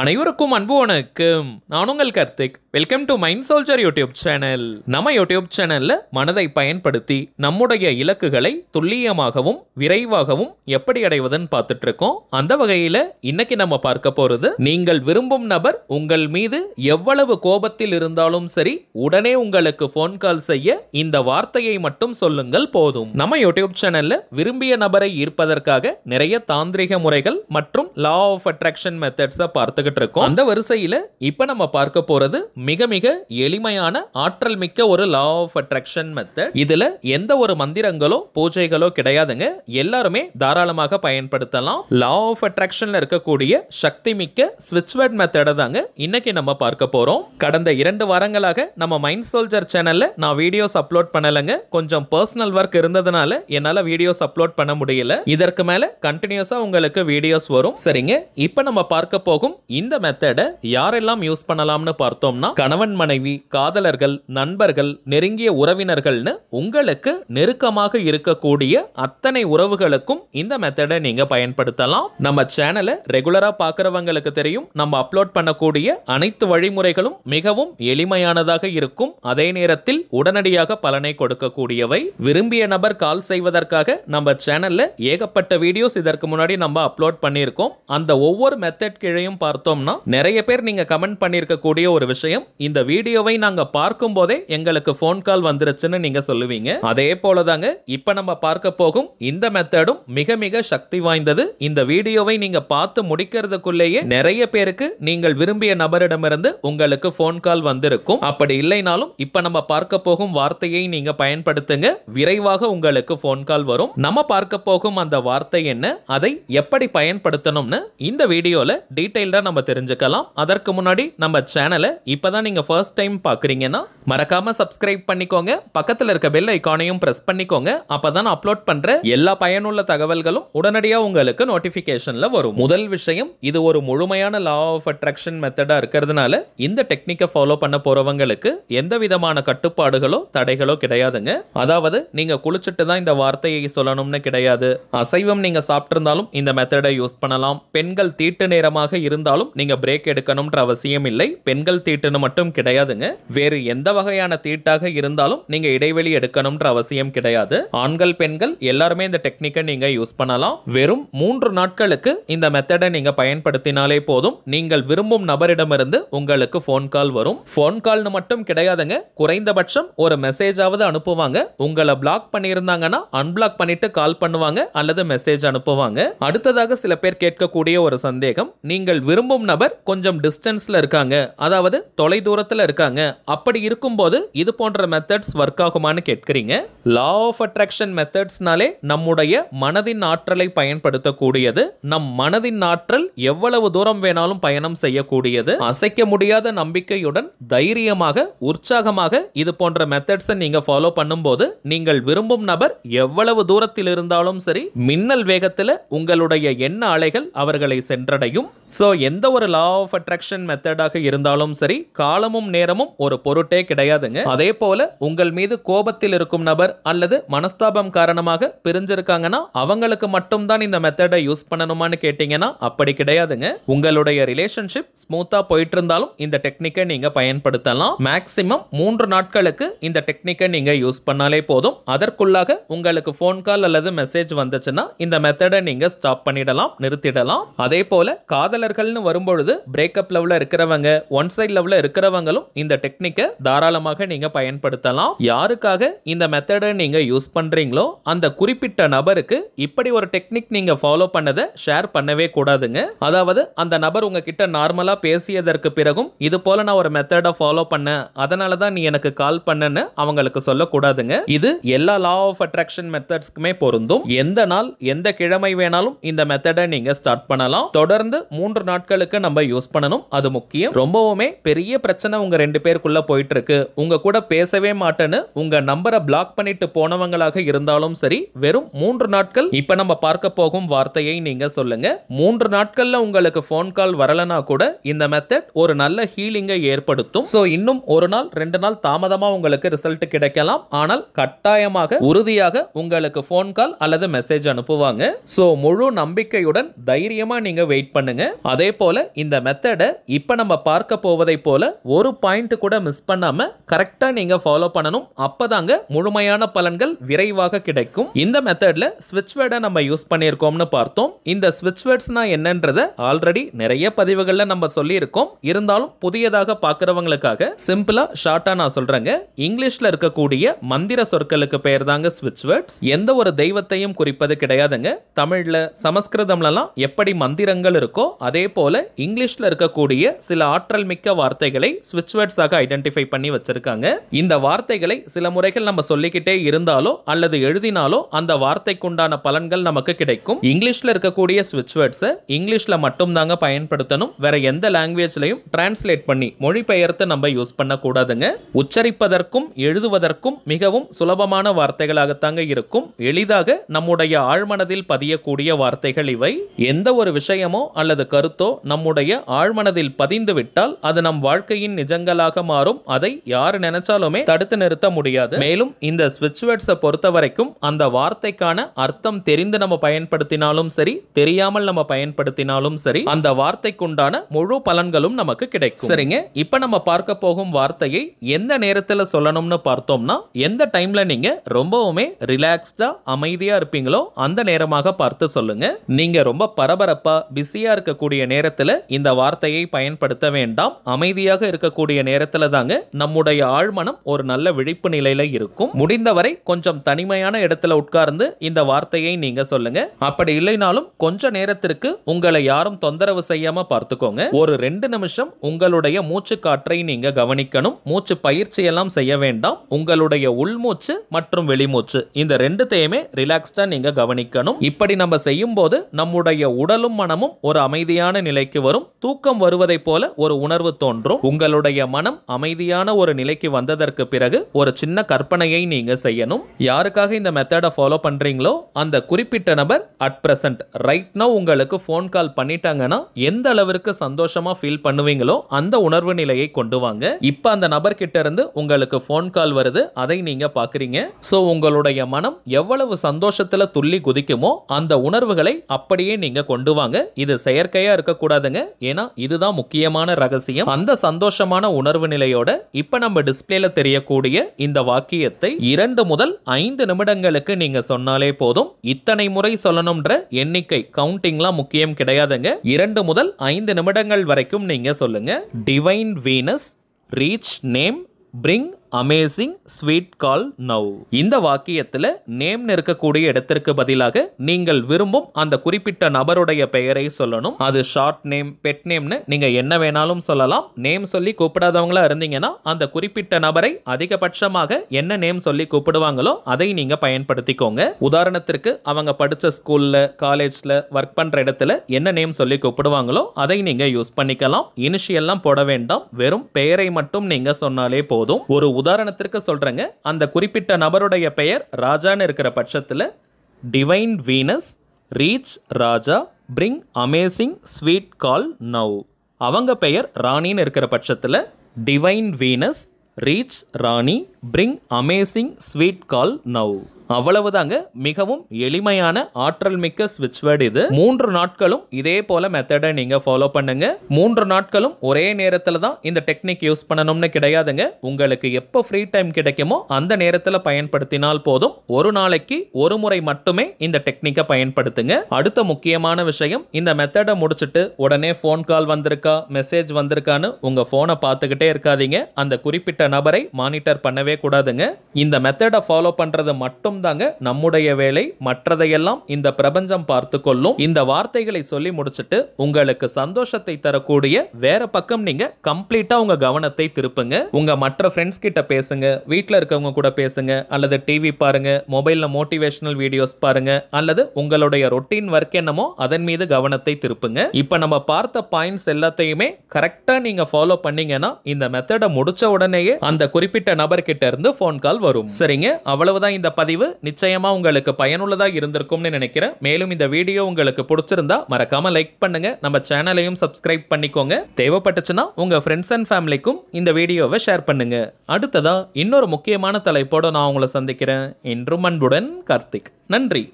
அனைவருக்கும் அன்பு வணக்கம் நான் உங்கள் Karthik welcome to Mind Soldier YouTube channel நம்ம யூடியூப் சேனல்ல மனதை பயன்படுத்தி நம்முடைய இலக்குகளை துல்லியமாகவும் விரைவாகவும் எப்படி அடைவதுன்னு பார்த்துட்டு இருக்கோம் அந்த வகையில இன்னைக்கு நம்ம பார்க்க போறது நீங்கள் விரும்பும் நபர் உங்கள் மீது எவ்வளவு கோபத்தில் இருந்தாலும் சரி உடனே உங்களுக்கு போன் கால் செய்ய இந்த வார்த்தையை மட்டும் சொல்லுங்கள் போதும் நம்ம யூடியூப் சேனல்ல விரும்பிய நபரை ஈர்ப்பதற்காக நிறைய தாந்திரிக முறைகள் மற்றும் லா ஆஃப் அட்ராக்ஷன் மெத்தட்ஸை பார்த்துக்கிட்டு இருக்கோம் அந்த வரிசையில இப்ப நம்ம பார்க்க போறது மிக மிக எளிமையான ஆற்றல் மிக்க ஒரு லா ஆஃப் அட்ராக்ஷன் மெத்தட் இதுல எந்த ஒரு மந்திரங்களோ பூஜைகளோ கிடையாதுங்க எல்லாருமே தாராளமாக பயன்படுத்தலாம் லா ஆஃப் அட்ராக்ஷன்ல இருக்கக்கூடிய சக்தி மிக்க வேர்ட் மெத்தடை தாங்க இன்னைக்கு நம்ம பார்க்க போறோம் கடந்த இரண்டு வாரங்களாக நம்ம மைண்ட் சோல்ஜர் சேனல்ல நான் வீடியோஸ் அப்லோட் பண்ணலங்க கொஞ்சம் பர்சனல் ஒர்க் இருந்ததுனால என்னால வீடியோஸ் அப்லோட் பண்ண முடியல இதற்கு மேல கண்டினியூஸா உங்களுக்கு வீடியோஸ் வரும் சரிங்க இப்ப நம்ம பார்க்க போகும் இந்த மெத்தடை யாரெல்லாம் யூஸ் பண்ணலாம்னு பார்த்தோம்னா கணவன் மனைவி காதலர்கள் நண்பர்கள் நெருங்கிய உறவினர்கள்னு உங்களுக்கு நெருக்கமாக இருக்கக்கூடிய அத்தனை உறவுகளுக்கும் இந்த மெத்தடை நீங்கள் பயன்படுத்தலாம் நம்ம சேனலை ரெகுலராக பார்க்குறவங்களுக்கு தெரியும் நம்ம அப்லோட் பண்ணக்கூடிய அனைத்து வழிமுறைகளும் மிகவும் எளிமையானதாக இருக்கும் அதே நேரத்தில் உடனடியாக பலனை கொடுக்கக்கூடியவை விரும்பிய நபர் கால் செய்வதற்காக நம்ம சேனலில் ஏகப்பட்ட வீடியோஸ் இதற்கு முன்னாடி நம்ம அப்லோட் பண்ணியிருக்கோம் அந்த ஒவ்வொரு மெத்தட் கீழையும் பார்த்தோம்னா நிறைய பேர் நீங்கள் கமெண்ட் பண்ணியிருக்கக்கூடிய ஒரு விஷயம் சமயம் இந்த வீடியோவை நாங்க பார்க்கும் போதே எங்களுக்கு போன் கால் வந்துருச்சுன்னு நீங்க சொல்லுவீங்க அதே போலதாங்க இப்ப நம்ம பார்க்க போகும் இந்த மெத்தடும் மிக மிக சக்தி வாய்ந்தது இந்த வீடியோவை நீங்க பார்த்து முடிக்கிறதுக்குள்ளேயே நிறைய பேருக்கு நீங்கள் விரும்பிய நபரிடமிருந்து உங்களுக்கு போன் கால் வந்திருக்கும் அப்படி இல்லைனாலும் இப்ப நம்ம பார்க்க போகும் வார்த்தையை நீங்க பயன்படுத்துங்க விரைவாக உங்களுக்கு போன் கால் வரும் நம்ம பார்க்க போகும் அந்த வார்த்தை என்ன அதை எப்படி பயன்படுத்தணும்னு இந்த வீடியோல டீடைல்டா நம்ம தெரிஞ்சுக்கலாம் அதற்கு முன்னாடி நம்ம சேனலை இப்ப இப்போ தான் நீங்கள் ஃபர்ஸ்ட் டைம் பார்க்குறீங்கன்னா மறக்காமல் சப்ஸ்கிரைப் பண்ணிக்கோங்க பக்கத்தில் இருக்க பெல் ஐக்கானையும் ப்ரெஸ் பண்ணிக்கோங்க அப்போ தான் அப்லோட் பண்ணுற எல்லா பயனுள்ள தகவல்களும் உடனடியாக உங்களுக்கு நோட்டிஃபிகேஷனில் வரும் முதல் விஷயம் இது ஒரு முழுமையான லா ஆஃப் அட்ராக்ஷன் மெத்தடாக இருக்கிறதுனால இந்த டெக்னிக்கை ஃபாலோ பண்ண போகிறவங்களுக்கு எந்த விதமான கட்டுப்பாடுகளோ தடைகளோ கிடையாதுங்க அதாவது நீங்கள் குளிச்சுட்டு தான் இந்த வார்த்தையை சொல்லணும்னு கிடையாது அசைவம் நீங்கள் சாப்பிட்ருந்தாலும் இந்த மெத்தடை யூஸ் பண்ணலாம் பெண்கள் தீட்டு நேரமாக இருந்தாலும் நீங்கள் பிரேக் எடுக்கணும்ன்ற அவசியம் இல்லை பெண்கள் தீட்டு அது மட்டும் கிடையாதுங்க வேறு எந்த வகையான தீட்டாக இருந்தாலும் நீங்கள் இடைவெளி எடுக்கணும்ன்ற அவசியம் கிடையாது ஆண்கள் பெண்கள் எல்லாருமே இந்த டெக்னிக்கை நீங்க யூஸ் பண்ணலாம் வெறும் மூன்று நாட்களுக்கு இந்த மெத்தடை நீங்கள் பயன்படுத்தினாலே போதும் நீங்கள் விரும்பும் நபரிடமிருந்து உங்களுக்கு ஃபோன் கால் வரும் ஃபோன் கால்னு மட்டும் கிடையாதுங்க குறைந்தபட்சம் ஒரு மெசேஜாவது அனுப்புவாங்க உங்களை பிளாக் பண்ணியிருந்தாங்கன்னா அன்பிளாக் பண்ணிட்டு கால் பண்ணுவாங்க அல்லது மெசேஜ் அனுப்புவாங்க அடுத்ததாக சில பேர் கேட்கக்கூடிய ஒரு சந்தேகம் நீங்கள் விரும்பும் நபர் கொஞ்சம் டிஸ்டன்ஸ்ல இருக்காங்க அதாவது தொலை தூரத்தில் இருக்காங்க அப்படி இருக்கும்போது இது போன்ற மெத்தட்ஸ் ஒர்க் ஆகுமான்னு கேட்குறீங்க லா ஆஃப் அட்ராக்ஷன் மெத்தட்ஸ்னாலே நம்முடைய மனதின் ஆற்றலை பயன்படுத்தக்கூடியது நம் மனதின் ஆற்றல் எவ்வளவு தூரம் வேணாலும் பயணம் செய்யக்கூடியது அசைக்க முடியாத நம்பிக்கையுடன் தைரியமாக உற்சாகமாக இது போன்ற மெத்தட்ஸை நீங்க ஃபாலோ பண்ணும்போது நீங்கள் விரும்பும் நபர் எவ்வளவு தூரத்தில் இருந்தாலும் சரி மின்னல் வேகத்தில் உங்களுடைய எண்ண அலைகள் அவர்களை சென்றடையும் ஸோ எந்த ஒரு லா ஆஃப் அட்ராக்ஷன் மெத்தடாக இருந்தாலும் சரி காலமும் நேரமும் ஒரு பொருட்டே கிடையாதுங்க அதே போல உங்கள் மீது கோபத்தில் இருக்கும் நபர் அல்லது மனஸ்தாபம் காரணமாக பிரிஞ்சிருக்காங்கன்னா அவங்களுக்கு மட்டும் தான் இந்த மெத்தடை யூஸ் பண்ணணுமான்னு கேட்டீங்கன்னா அப்படி கிடையாதுங்க உங்களுடைய ரிலேஷன்ஷிப் ஸ்மூத்தா போயிட்டு இருந்தாலும் இந்த டெக்னிக்கை நீங்க பயன்படுத்தலாம் மேக்சிமம் மூன்று நாட்களுக்கு இந்த டெக்னிக்கை நீங்க யூஸ் பண்ணாலே போதும் அதற்குள்ளாக உங்களுக்கு ஃபோன் கால் அல்லது மெசேஜ் வந்துச்சுன்னா இந்த மெத்தடை நீங்க ஸ்டாப் பண்ணிடலாம் நிறுத்திடலாம் அதே போல காதலர்கள்னு வரும்பொழுது பிரேக்கப் லெவல இருக்கிறவங்க ஒன் சைட் லவ்ல இருக்கிறவங்களும் இந்த டெக்னிக்கை தாராளமாக நீங்கள் பயன்படுத்தலாம் யாருக்காக இந்த மெத்தடை நீங்கள் யூஸ் பண்ணுறீங்களோ அந்த குறிப்பிட்ட நபருக்கு இப்படி ஒரு டெக்னிக் நீங்கள் ஃபாலோ பண்ணதை ஷேர் பண்ணவே கூடாதுங்க அதாவது அந்த நபர் உங்ககிட்ட நார்மலாக பேசியதற்கு பிறகும் இது போல நான் ஒரு மெத்தடை ஃபாலோ பண்ணேன் அதனால தான் நீ எனக்கு கால் பண்ணனு அவங்களுக்கு சொல்லக்கூடாதுங்க இது எல்லா லா ஆஃப் அட்ராக்ஷன் மெத்தட்ஸ்க்குமே பொருந்தும் எந்த நாள் எந்த கிழமை வேணாலும் இந்த மெத்தடை நீங்கள் ஸ்டார்ட் பண்ணலாம் தொடர்ந்து மூன்று நாட்களுக்கு நம்ம யூஸ் பண்ணணும் அது முக்கியம் ரொம்பவுமே பெரிய பெரிய பிரச்சனை உங்கள் ரெண்டு பேருக்குள்ளே போயிட்டுருக்கு உங்கள் கூட பேசவே மாட்டேன்னு உங்கள் நம்பரை பிளாக் பண்ணிட்டு போனவங்களாக இருந்தாலும் சரி வெறும் மூன்று நாட்கள் இப்போ நம்ம பார்க்க போகும் வார்த்தையை நீங்கள் சொல்லுங்கள் மூன்று நாட்களில் உங்களுக்கு ஃபோன் கால் வரலனா கூட இந்த மெத்தட் ஒரு நல்ல ஹீலிங்கை ஏற்படுத்தும் ஸோ இன்னும் ஒரு நாள் ரெண்டு நாள் தாமதமாக உங்களுக்கு ரிசல்ட் கிடைக்கலாம் ஆனால் கட்டாயமாக உறுதியாக உங்களுக்கு ஃபோன் கால் அல்லது மெசேஜ் அனுப்புவாங்க ஸோ முழு நம்பிக்கையுடன் தைரியமாக நீங்கள் வெயிட் பண்ணுங்க அதே போல இந்த மெத்தடை இப்போ நம்ம பார்க்க போவதை போல ஒரு பாயிண்ட் கூட மிஸ் பண்ணாம கரெக்டா நீங்க ஃபாலோ பண்ணணும் அப்பதாங்க முழுமையான பலன்கள் விரைவாக கிடைக்கும் இந்த மெத்தட்ல ஸ்விட்ச் வேர்டை நம்ம யூஸ் பண்ணியிருக்கோம்னு பார்த்தோம் இந்த ஸ்விட்ச் வேர்ட்ஸ்னா என்னன்றதை ஆல்ரெடி நிறைய பதிவுகளில் நம்ம சொல்லியிருக்கோம் இருந்தாலும் புதியதாக பாக்குறவங்களுக்காக சிம்பிளா ஷார்ட்டா நான் சொல்றேங்க இங்கிலீஷ்ல இருக்கக்கூடிய மந்திர சொற்களுக்கு பெயர் தாங்க ஸ்விட்ச் வேர்ட்ஸ் எந்த ஒரு தெய்வத்தையும் குறிப்பது கிடையாதுங்க தமிழ்ல சமஸ்கிருதம்லாம் எப்படி மந்திரங்கள் இருக்கோ அதே போல இங்கிலீஷ்ல இருக்கக்கூடிய சில ஆற்றல் மிக்க வார்த்தை வார்த்தைகளை ஸ்விட்ச் வேர்ட்ஸாக ஐடென்டிஃபை பண்ணி வச்சிருக்காங்க இந்த வார்த்தைகளை சில முறைகள் நம்ம சொல்லிக்கிட்டே இருந்தாலோ அல்லது எழுதினாலோ அந்த வார்த்தைக்குண்டான பலன்கள் நமக்கு கிடைக்கும் இங்கிலீஷ்ல இருக்கக்கூடிய ஸ்விட்ச் வேர்ட்ஸை இங்கிலீஷ்ல மட்டும்தாங்க பயன்படுத்தணும் வேற எந்த லாங்குவேஜ்லையும் டிரான்ஸ்லேட் பண்ணி மொழிபெயர்த்து நம்ம யூஸ் பண்ணக்கூடாதுங்க உச்சரிப்பதற்கும் எழுதுவதற்கும் மிகவும் சுலபமான வார்த்தைகளாகத்தாங்க இருக்கும் எளிதாக நம்முடைய ஆழ்மனதில் பதியக்கூடிய வார்த்தைகள் இவை எந்த ஒரு விஷயமோ அல்லது கருத்தோ நம்முடைய ஆழ்மனதில் பதிந்துவிட்டால் அது நம் வாழ்க்கை வாழ்க்கையின் நிஜங்களாக மாறும் அதை யார் நினைச்சாலுமே தடுத்து நிறுத்த முடியாது மேலும் இந்த ஸ்விட்ச் வேர்ட்ஸை பொறுத்த வரைக்கும் அந்த வார்த்தைக்கான அர்த்தம் தெரிந்து நம்ம பயன்படுத்தினாலும் சரி தெரியாமல் நம்ம பயன்படுத்தினாலும் சரி அந்த வார்த்தைக்குண்டான முழு பலன்களும் நமக்கு கிடைக்கும் சரிங்க இப்ப நம்ம பார்க்க போகும் வார்த்தையை எந்த நேரத்தில் சொல்லணும்னு பார்த்தோம்னா எந்த டைம்ல நீங்க ரொம்பவுமே ரிலாக்ஸ்டா அமைதியா இருப்பீங்களோ அந்த நேரமாக பார்த்து சொல்லுங்க நீங்க ரொம்ப பரபரப்பா பிஸியா இருக்கக்கூடிய நேரத்தில் இந்த வார்த்தையை பயன்படுத்த வேண்டாம் அமைதியா அமைதியாக இருக்கக்கூடிய நேரத்தில் தாங்க நம்முடைய ஆழ்மனம் ஒரு நல்ல விழிப்பு நிலையில இருக்கும் முடிந்தவரை கொஞ்சம் தனிமையான இடத்துல உட்கார்ந்து இந்த வார்த்தையை நீங்க சொல்லுங்க அப்படி இல்லைனாலும் கொஞ்ச நேரத்திற்கு உங்களை யாரும் தொந்தரவு செய்யாம பார்த்துக்கோங்க ஒரு ரெண்டு நிமிஷம் உங்களுடைய மூச்சு காற்றை நீங்க கவனிக்கணும் மூச்சு பயிற்சி எல்லாம் செய்ய வேண்டாம் உங்களுடைய உள்மூச்சு மற்றும் வெளிமூச்சு இந்த ரெண்டுத்தையுமே ரிலாக்ஸ்டா நீங்க கவனிக்கணும் இப்படி நம்ம செய்யும் போது நம்முடைய உடலும் மனமும் ஒரு அமைதியான நிலைக்கு வரும் தூக்கம் வருவதைப் போல ஒரு உணர்வு தோன்றும் வரும் உங்களுடைய மனம் அமைதியான ஒரு நிலைக்கு வந்ததற்கு பிறகு ஒரு சின்ன கற்பனையை நீங்க செய்யணும் யாருக்காக இந்த மெத்தடை ஃபாலோ பண்றீங்களோ அந்த குறிப்பிட்ட நபர் அட் பிரசன்ட் ரைட் நோ உங்களுக்கு ஃபோன் கால் பண்ணிட்டாங்கன்னா எந்த அளவிற்கு சந்தோஷமா ஃபீல் பண்ணுவீங்களோ அந்த உணர்வு நிலையை கொண்டு வாங்க இப்ப அந்த நபர் கிட்ட இருந்து உங்களுக்கு ஃபோன் கால் வருது அதை நீங்க பாக்குறீங்க சோ உங்களுடைய மனம் எவ்வளவு சந்தோஷத்துல துள்ளி குதிக்குமோ அந்த உணர்வுகளை அப்படியே நீங்க கொண்டு வாங்க இது செயற்கையா இருக்கக்கூடாதுங்க ஏன்னா இதுதான் முக்கியமான ரகசியம் அந்த சந்தோஷமான உணர்வு நிலையோட இப்போ நம்ம டிஸ்பிளேல தெரியக்கூடிய இந்த வாக்கியத்தை இரண்டு முதல் ஐந்து நிமிடங்களுக்கு நீங்க சொன்னாலே போதும் இத்தனை முறை சொல்லணும்ன்ற எண்ணிக்கை கவுண்டிங்லாம் முக்கியம் கிடையாதுங்க இரண்டு முதல் ஐந்து நிமிடங்கள் வரைக்கும் நீங்க சொல்லுங்க divine Venus reach name bring amazing sweet call now இந்த வாக்கியத்தில் நேம் இருக்கக்கூடிய இடத்திற்கு பதிலாக நீங்கள் விரும்பும் அந்த குறிப்பிட்ட நபருடைய பெயரை சொல்லணும் அது ஷார்ட் நேம் பெட் நேம்னு நீங்க என்ன வேணாலும் சொல்லலாம் நேம் சொல்லி கூப்பிடாதவங்களா இருந்தீங்கன்னா அந்த குறிப்பிட்ட நபரை அதிகபட்சமாக என்ன நேம் சொல்லி கூப்பிடுவாங்களோ அதை நீங்க பயன்படுத்திக்கோங்க உதாரணத்திற்கு அவங்க படிச்ச ஸ்கூல்ல காலேஜ்ல ஒர்க் பண்ற இடத்துல என்ன நேம் சொல்லி கூப்பிடுவாங்களோ அதை நீங்க யூஸ் பண்ணிக்கலாம் இனிஷியல்லாம் போட வேண்டாம் வெறும் பெயரை மட்டும் நீங்க சொன்னாலே போதும் ஒரு உதாரணத்திற்கு சொல்கிறேங்க அந்த குறிப்பிட்ட நபருடைய பெயர் ராஜான்னு இருக்கிற பட்சத்தில் divine Venus reach Raja bring amazing sweet call now அவங்க பெயர் ராணின்னு இருக்கிற பட்சத்தில் divine Venus reach Rani bring amazing sweet call now அவ்வளவுதாங்க மிகவும் எளிமையான ஆற்றல் மிக்க ஸ்விட்ச் வேர்டு இது மூன்று நாட்களும் இதே போல மெத்தடை நீங்க ஃபாலோ பண்ணுங்க மூன்று நாட்களும் ஒரே நேரத்தில் தான் இந்த டெக்னிக் யூஸ் பண்ணணும்னு கிடையாதுங்க உங்களுக்கு எப்போ ஃப்ரீ டைம் கிடைக்குமோ அந்த நேரத்தில் பயன்படுத்தினால் போதும் ஒரு நாளைக்கு ஒரு முறை மட்டுமே இந்த டெக்னிக்கை பயன்படுத்துங்க அடுத்த முக்கியமான விஷயம் இந்த மெத்தடை முடிச்சுட்டு உடனே ஃபோன் கால் வந்திருக்கா மெசேஜ் வந்திருக்கான்னு உங்க ஃபோனை பார்த்துக்கிட்டே இருக்காதீங்க அந்த குறிப்பிட்ட நபரை மானிட்டர் பண்ணவே கூடாதுங்க இந்த மெத்தடை ஃபாலோ பண்ணுறது மட்டும் தர்மம் தாங்க நம்முடைய வேலை மற்றதையெல்லாம் இந்த பிரபஞ்சம் பார்த்து கொள்ளும் இந்த வார்த்தைகளை சொல்லி முடிச்சுட்டு உங்களுக்கு சந்தோஷத்தை தரக்கூடிய வேற பக்கம் நீங்க கம்ப்ளீட்டா உங்க கவனத்தை திருப்புங்க உங்க மற்ற ஃப்ரெண்ட்ஸ் கிட்ட பேசுங்க வீட்டில் இருக்கவங்க கூட பேசுங்க அல்லது டிவி பாருங்க மொபைல்ல மோட்டிவேஷனல் வீடியோஸ் பாருங்க அல்லது உங்களுடைய ரொட்டீன் ஒர்க் என்னமோ அதன் மீது கவனத்தை திருப்புங்க இப்ப நம்ம பார்த்த பாயிண்ட்ஸ் எல்லாத்தையுமே கரெக்டா நீங்க ஃபாலோ பண்ணீங்கன்னா இந்த மெத்தடை முடிச்ச உடனேயே அந்த குறிப்பிட்ட நபர்கிட்ட இருந்து போன் கால் வரும் சரிங்க அவ்வளவுதான் இந்த பதிவு பதிவு நிச்சயமாக உங்களுக்கு பயனுள்ளதாக இருந்திருக்கும்னு நினைக்கிறேன் மேலும் இந்த வீடியோ உங்களுக்கு பிடிச்சிருந்தா மறக்காமல் லைக் பண்ணுங்க நம்ம சேனலையும் சப்ஸ்கிரைப் பண்ணிக்கோங்க தேவைப்பட்டுச்சுன்னா உங்கள் ஃப்ரெண்ட்ஸ் அண்ட் ஃபேமிலிக்கும் இந்த வீடியோவை ஷேர் பண்ணுங்க அடுத்ததாக இன்னொரு முக்கியமான தலைப்போடு நான் உங்களை சந்திக்கிறேன் இன்றும் அன்புடன் கார்த்திக் நன்றி